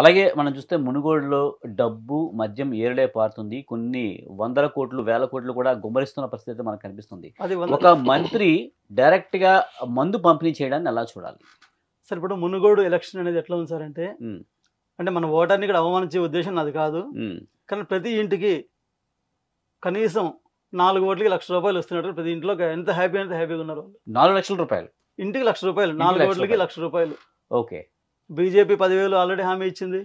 అలాగే మనం చూస్తే మునుగోడులో డబ్బు మద్యం ఏరులే పారుతుంది కొన్ని వందల కోట్లు వేల కోట్లు కూడా గుమ్మరిస్తున్న పరిస్థితి అయితే మనకు కనిపిస్తుంది ఒక మంత్రి గా మందు పంపిణీ చేయడాన్ని ఎలా చూడాలి సార్ ఇప్పుడు మునుగోడు ఎలక్షన్ అనేది ఎట్లా ఉంది సార్ అంటే అంటే మన ఓటర్ని ఇక్కడ అవమానించే ఉద్దేశం అది కాదు కానీ ప్రతి ఇంటికి కనీసం నాలుగు ఓట్లకి లక్ష రూపాయలు వస్తున్నట్టు ప్రతి ఇంట్లో ఎంత హ్యాపీ ఎంత హ్యాపీగా ఉన్నారు నాలుగు లక్షల రూపాయలు ఇంటికి లక్ష రూపాయలు నాలుగు ఓట్లకి లక్ష రూపాయలు ఓకే బీజేపీ పదివేలు ఆల్రెడీ హామీ ఇచ్చింది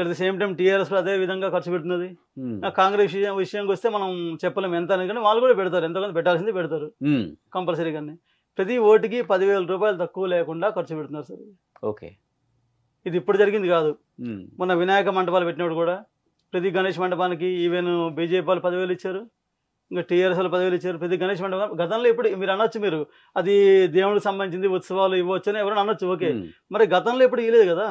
at the same time TRS అదే విధంగా ఖర్చు పెడుతున్నది కాంగ్రెస్ విషయం విషయానికి వస్తే మనం చెప్పలేము ఎంత అని కానీ వాళ్ళు కూడా పెడతారు ఎంతకంటే పెట్టాల్సింది పెడతారు కంపల్సరీ కానీ ప్రతి ఓటుకి పదివేల రూపాయలు తక్కువ లేకుండా ఖర్చు పెడుతున్నారు సార్ ఓకే ఇది ఇప్పుడు జరిగింది కాదు మొన్న వినాయక మండపాలు పెట్టినప్పుడు కూడా ప్రతి గణేష్ మండపానికి ఈవెన్ బీజేపీ వాళ్ళు పదివేలు ఇచ్చారు ఇంకా టీఆర్ఎస్లు పదవులు ఇచ్చారు ప్రతి గణేష్ మండపం గతంలో ఇప్పుడు మీరు అనొచ్చు మీరు అది దేవుడికి సంబంధించింది ఉత్సవాలు ఇవ్వచ్చు అని ఎవరైనా అనొచ్చు ఓకే మరి గతంలో ఇప్పుడు ఇవ్వలేదు కదా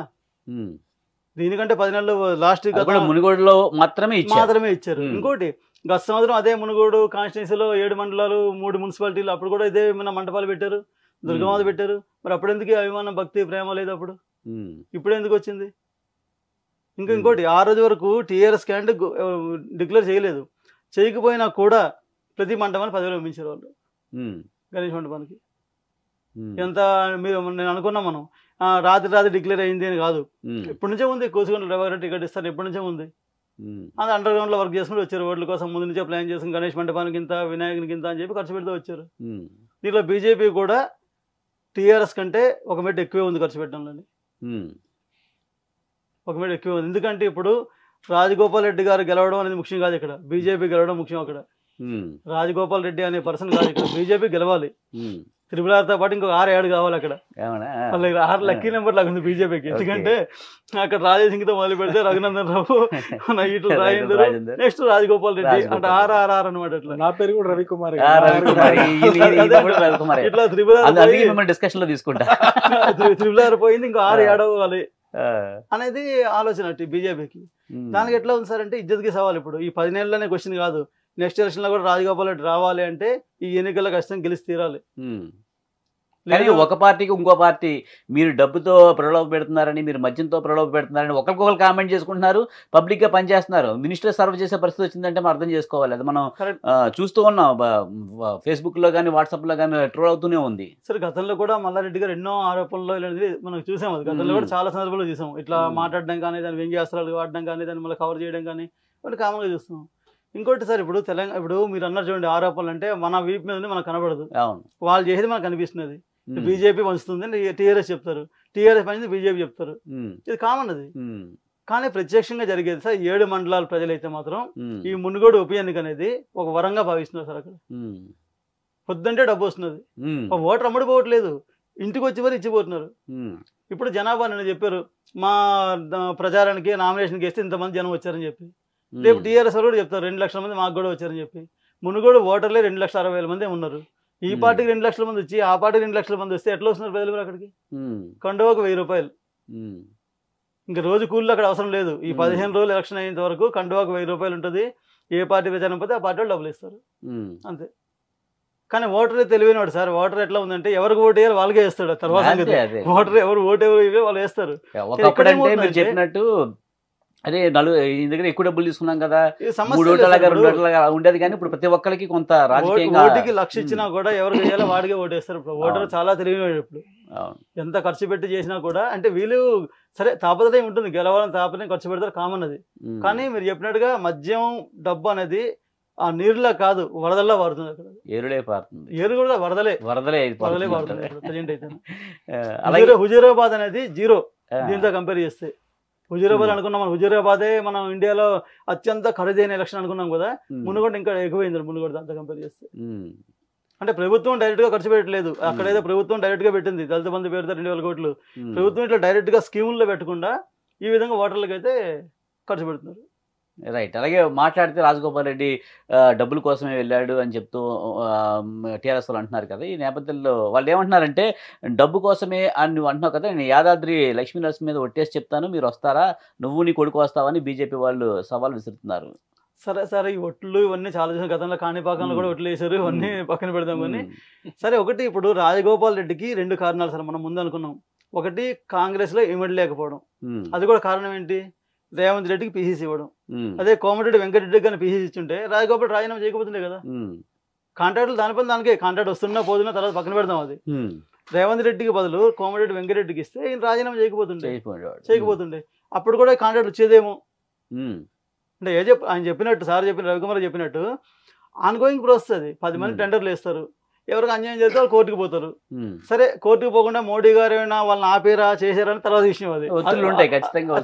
దీనికంటే పది నెలలు లాస్ట్ మునుగోడులో మాత్రమే మాత్రమే ఇచ్చారు ఇంకోటి గత సంవత్సరం అదే మునుగోడు కాన్స్టిట్యున్సీలో ఏడు మండలాలు మూడు మున్సిపాలిటీలు అప్పుడు కూడా ఇదే మన మండపాలు పెట్టారు దుర్గమాత పెట్టారు మరి అప్పుడు అభిమానం భక్తి ప్రేమ లేదు అప్పుడు ఇప్పుడు ఎందుకు వచ్చింది ఇంకా ఇంకోటి ఆ రోజు వరకు టీఆర్ఎస్ క్యాండ్ డిక్లేర్ చేయలేదు చేయకపోయినా కూడా ప్రతి మండపాన్ని పదివేలు పంపించారు వాళ్ళు గణేష్ మండపానికి ఎంత మీరు నేను అనుకున్నాం మనం రాత్రి రాత్రి డిక్లేర్ అయింది అని కాదు ఎప్పటి నుంచే ఉంది కోసుకుంటే డ్రైవర్ టికెట్ ఇస్తారు ఎప్పటి నుంచే ఉంది అది అండర్ గ్రౌండ్ లో వర్క్ చేసుకుంటూ వచ్చారు ఓట్ల కోసం ముందు నుంచే ప్లాన్ చేసుకుని గణేష్ మండపానికి ఇంత వినాయకునికి ఇంత అని చెప్పి ఖర్చు పెడుతూ వచ్చారు దీంట్లో బీజేపీ కూడా టీఆర్ఎస్ కంటే ఒక మెట్ ఎక్కువే ఉంది ఖర్చు పెట్టడంలో ఒక మెట్ ఎక్కువే ఉంది ఎందుకంటే ఇప్పుడు రాజగోపాల్ రెడ్డి గారు గెలవడం అనేది ముఖ్యం కాదు ఇక్కడ బీజేపీ గెలవడం ముఖ్యం అక్కడ రాజగోపాల్ రెడ్డి అనే పర్సన్ కాదు ఇక్కడ బీజేపీ గెలవాలి త్రిపుల ఆర్తో పాటు ఇంకొక ఆరు ఏడు కావాలి అక్కడ మళ్ళీ ఆరు లక్కీ నెంబర్ ఉంది బీజేపీకి ఎందుకంటే అక్కడ తో మొదలు పెడితే రఘునందన్ రావు ఇటు రాజేందర్ నెక్స్ట్ రాజగోపాల్ రెడ్డి అంటే ఆరు ఆరు ఆరు అనమాట ఇట్లా నా పేరు కూడా రవికుమార్ ఇట్లా త్రిపుల డిస్కషన్ లో తీసుకుంటా త్రిపుల పోయింది ఇంకో ఆరు ఏడవాలి అనేది ఆలోచన బీజేపీకి దానికి ఎట్లా ఉంది సార్ అంటే ఇజ్జత్కి సవాల్ ఇప్పుడు ఈ పది నెలలనే క్వశ్చన్ కాదు నెక్స్ట్ ఎలక్షన్లో కూడా రాజగోపాల్ రెడ్డి రావాలి అంటే ఈ ఎన్నికల్లో ఖచ్చితంగా గెలిచి తీరాలి కానీ ఒక పార్టీకి ఇంకో పార్టీ మీరు డబ్బుతో ప్రలోభ పెడుతున్నారని మీరు మద్యంతో ప్రలోభ పెడుతున్నారని ఒకరికొకరు కామెంట్ చేసుకుంటున్నారు పబ్లిక్గా పనిచేస్తున్నారు మినిస్టర్ సర్వ్ చేసే పరిస్థితి వచ్చిందంటే మనం అర్థం చేసుకోవాలి అది మనం చూస్తూ ఉన్నాం ఫేస్బుక్లో కానీ వాట్సాప్లో కానీ ట్రోల్ అవుతూనే ఉంది సరే గతంలో కూడా మల్లారెడ్డి గారు ఎన్నో ఆరోపణలు ఇలాంటివి మనం చూసాం అది గతంలో కూడా చాలా సందర్భాలు చూసాం ఇట్లా మాట్లాడడం కానీ దాని వ్యంగ్యాస్త్రాలు వాడడం కానీ దాన్ని మళ్ళీ కవర్ చేయడం కానీ వాళ్ళు కామన్గా చూస్తున్నాం ఇంకోటి సార్ ఇప్పుడు తెలంగాణ ఇప్పుడు మీరు అన్నారు చూడండి ఆరోపణలు అంటే మన వీపు మీద మనకు కనబడదు అవును వాళ్ళు చేసేది మనకు కనిపిస్తున్నది బీజేపీ పంచుతుంది టీఆర్ఎస్ చెప్తారు టీఆర్ఎస్ పంచింది బీజేపీ చెప్తారు ఇది కామన్ అది కానీ ప్రత్యక్షంగా జరిగేది సార్ ఏడు మండలాల ప్రజలైతే మాత్రం ఈ మునుగోడు ఉప ఎన్నిక అనేది ఒక వరంగా భావిస్తున్నారు సార్ అక్కడ పొద్దుంటే డబ్బు వస్తున్నది ఓటర్ అమ్ముడుపోవట్లేదు ఇంటికి వచ్చి మరి ఇచ్చిపోతున్నారు ఇప్పుడు జనాభా నిన్న చెప్పారు మా ప్రచారానికి నామినేషన్కి వేస్తే ఇంతమంది జనం వచ్చారని చెప్పి రేపు టీఆర్ఎస్ కూడా చెప్తారు రెండు లక్షల మంది మాకు కూడా వచ్చారని చెప్పి మునుగోడు ఓటర్లే రెండు లక్షల అరవై వేల మంది ఉన్నారు ఈ పార్టీకి రెండు లక్షల మంది వచ్చి ఆ పార్టీకి రెండు లక్షల మంది వస్తే ఎట్లా వస్తున్నారు ప్రజలు అక్కడికి కండువాకు వెయ్యి రూపాయలు ఇంకా రోజు కూలీలు అక్కడ అవసరం లేదు ఈ పదిహేను రోజులు ఎలక్షన్ అయ్యేంత వరకు కండువాకు వెయ్యి రూపాయలు ఉంటుంది ఏ పార్టీ ప్రచారం పోతే ఆ పార్టీ వాళ్ళు డబ్బులు ఇస్తారు అంతే కానీ తెలివైన వాడు సార్ ఓటర్ ఎట్లా ఉందంటే ఎవరికి ఓటు వేయాలి వాళ్ళకే వేస్తాడు తర్వాత ఓటర్ ఎవరు ఓటు ఎవరు వాళ్ళు వేస్తారు అదే నలు ఇంటి దగ్గర ఎక్కువ డబ్బులు తీసుకున్నాం కదా మూడు ఓట్లగా రెండు ఓట్లగా ఉండేది కానీ ఇప్పుడు ప్రతి ఒక్కరికి కొంత రాజకీయంగా లక్ష ఇచ్చినా కూడా ఎవరు చేయాలో వాడికే ఓటేస్తారు ఇప్పుడు ఓటర్ చాలా తెలియని ఇప్పుడు ఎంత ఖర్చు పెట్టి చేసినా కూడా అంటే వీళ్ళు సరే తాపత్రయం ఉంటుంది గెలవాలని తాపత్రయం ఖర్చు పెడతారు కామన్ అది కానీ మీరు చెప్పినట్టుగా మద్యం డబ్బు అనేది ఆ నీరులా కాదు వరదల్లో పారుతుంది అక్కడ ఏరులే పారుతుంది ఏరు కూడా వరదలే వరదలే వరదలే పారుతుంది ప్రజెంట్ అయితే హుజూరాబాద్ అనేది జీరో దీంతో కంపేర్ చేస్తే హుజూరాబాద్ అనుకున్నాం మనం హుజూరాబాదే మనం ఇండియాలో అత్యంత ఖరీదైన ఎలక్షన్ అనుకున్నాం కదా మునుగోడ ఇంకా ఎక్కువైంది మునుగోడ అంత కంపేర్ చేస్తే అంటే ప్రభుత్వం డైరెక్ట్ గా ఖర్చు పెట్టలేదు అక్కడైతే ప్రభుత్వం డైరెక్ట్ గా పెట్టింది దళిత బంధు పేరుతో రెండు వేల కోట్లు ప్రభుత్వం ఇట్లా డైరెక్ట్ గా స్కీముల్లో పెట్టకుండా ఈ విధంగా ఓటర్లకు అయితే ఖర్చు పెడుతున్నారు రైట్ అలాగే మాట్లాడితే రాజగోపాల్ రెడ్డి డబ్బుల కోసమే వెళ్ళాడు అని చెప్తూ టీఆర్ఎస్ వాళ్ళు అంటున్నారు కదా ఈ నేపథ్యంలో వాళ్ళు ఏమంటున్నారంటే డబ్బు కోసమే అని నువ్వు అంటున్నావు కదా నేను యాదాద్రి లక్ష్మీ నరసింహ మీద ఒట్టేసి చెప్తాను మీరు వస్తారా నువ్వు నీ కొడుకు వస్తావని బీజేపీ వాళ్ళు సవాల్ విసురుతున్నారు సరే సరే ఈ ఒట్లు ఇవన్నీ చాలా చేసిన గతంలో కాణిపాకంలో కూడా ఒట్లు వేశారు ఇవన్నీ పక్కన పెడదాం కానీ సరే ఒకటి ఇప్పుడు రాజగోపాల్ రెడ్డికి రెండు కారణాలు సార్ మనం ముందు అనుకున్నాం ఒకటి కాంగ్రెస్లో ఇమడి లేకపోవడం అది కూడా కారణం ఏంటి రేవంత్ రెడ్డికి పీసీసీ ఇవ్వడం అదే కోమటిరెడ్డి వెంకటరెడ్డికి కానీ పీసీసీ ఇచ్చుంటే రాజగోపాల్ రాజీనామా చేయకపోతుండే కదా కాంట్రాక్టులు దాని పని దానికే కాంట్రాక్ట్ వస్తున్నా పోతున్నా తర్వాత పక్కన పెడదాం అది రేవంత్ రెడ్డికి బదులు కోమటిరెడ్డి వెంకటరెడ్డికి ఇస్తే ఈయన రాజీనామా చేయకపోతుండే చేయకపోతుండే అప్పుడు కూడా కాంట్రాక్ట్ వచ్చేదేమో అంటే ఏ చెప్ ఆయన చెప్పినట్టు సార్ చెప్పిన రవికుమార్ చెప్పినట్టు ఆన్గోయింగ్ ప్రాసెస్ అది పది మంది టెండర్లు వేస్తారు ఎవరికి అన్యాయం చేస్తే వాళ్ళు కోర్టుకు పోతారు సరే కోర్టుకు పోకుండా మోడీ గారు ఏమైనా వాళ్ళని ఆపేరా చేశారా అని తర్వాత విషయం అది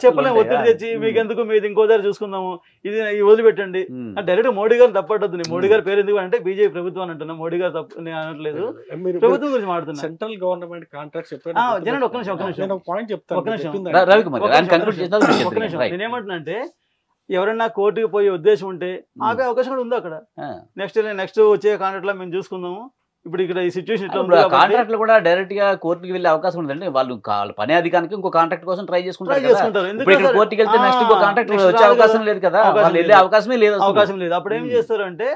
చెప్పలేము ఒత్తిడి తెచ్చి మీకు ఎందుకు మీది ఇంకో దగ్గర చూసుకుందాము ఇది ఈ వదిలిపెట్టండి డైరెక్ట్ మోడీ గారు తప్పట్టద్దు మోడీ గారు పేరు ఎందుకు అంటే బీజేపీ ప్రభుత్వం అంటున్నా మోడీ గారు తప్పు నేను అనట్లేదు ప్రభుత్వం గురించి మాట్లాడుతున్నా సెంట్రల్ గవర్నమెంట్ కాంట్రాక్ట్ జనండి ఒక్క ఒక్క నేనేమంటున్నా అంటే ఎవరన్నా కోర్టుకు పోయే ఉద్దేశం ఉంటే ఆపే అవకాశం కూడా ఉంది అక్కడ నెక్స్ట్ నెక్స్ట్ వచ్చే కాంట్రాక్ట్ లో మేము చూసుకుందాము ఇప్పుడు ఇక్కడ ఈ సిచ్యువేషన్ కాంట్రాక్ట్లు కూడా డైరెక్ట్ గా కోర్టుకి వెళ్ళే అవకాశం ఉందండి వాళ్ళు పని అధికానికి ఇంకో కాంట్రాక్ట్ కోసం ట్రై చేసుకుంటారు కోర్టుకి వెళ్తే నెక్స్ట్ ఇంకో కాంట్రాక్ట్ వచ్చే అవకాశం లేదు కదా వెళ్ళే అవకాశమే లేదు అవకాశం లేదు అప్పుడు ఏం చేస్తారు అంటే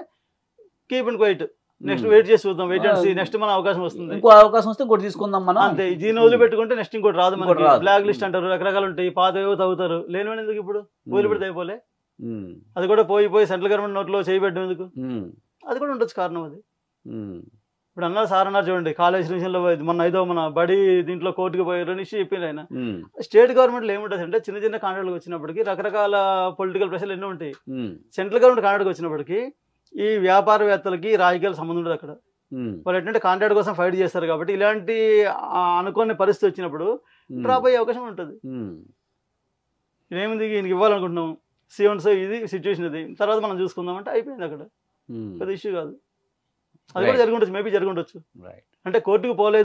keep and quiet next wait చేసి చూద్దాం వెయిట్ అండ్ నెక్స్ట్ మన అవకాశం వస్తుంది ఇంకో అవకాశం వస్తే ఇంకోటి తీసుకుందాం మనం అంతే దీన్ని వదిలిపెట్టుకుంటే నెక్స్ట్ ఇంకోటి రాదు మనకి బ్లాక్ లిస్ట్ hmm. అంటారు రకరకాలు ఉంటాయి పాత ఏవో తగ్గుతారు లేనివని ఎందుకు ఇప్పుడు వదిలిపెడితే hmm. అయిపోలే hmm. అది కూడా పోయి పోయి సెంట్రల్ గవర్నమెంట్ నోట్లో చేయబెట్టడం ఎందుకు అది కూడా ఉండొచ్చు కారణం అది ఇప్పుడు అన్నారు సార్ అన్నారు చూడండి కాలేజ్ విషయంలో మన ఏదో మన బడి దీంట్లో కోర్టుకు పోయారు అనేసి చెప్పింది ఆయన స్టేట్ గవర్నమెంట్లో ఏముంటుంది అంటే చిన్న చిన్న కాంట్రాక్ట్కి వచ్చినప్పటికీ రకరకాల పొలిటికల్ ప్రెషర్లు ఎన్నో ఉంటాయి సెంట్రల్ గవర్నమెంట్ కాంట్రాక్ట్ వచ్చినప్పటికీ ఈ వ్యాపారవేత్తలకి రాజకీయాల సంబంధం ఉండదు అక్కడ వాళ్ళు ఏంటంటే కాంట్రాక్ట్ కోసం ఫైట్ చేస్తారు కాబట్టి ఇలాంటి అనుకోని పరిస్థితి వచ్చినప్పుడు డ్రాప్ అయ్యే అవకాశం ఉంటుంది ఏముంది ఈయనకి ఇవ్వాలనుకుంటున్నాం సివన్స్ ఇది సిచ్యువేషన్ ఇది తర్వాత మనం చూసుకుందాం అంటే అయిపోయింది అక్కడ పెద్ద ఇష్యూ కాదు అది కూడా జరిగి మేబీ జరిగి ఉండొచ్చు అంటే కోర్టుకు పోలేదు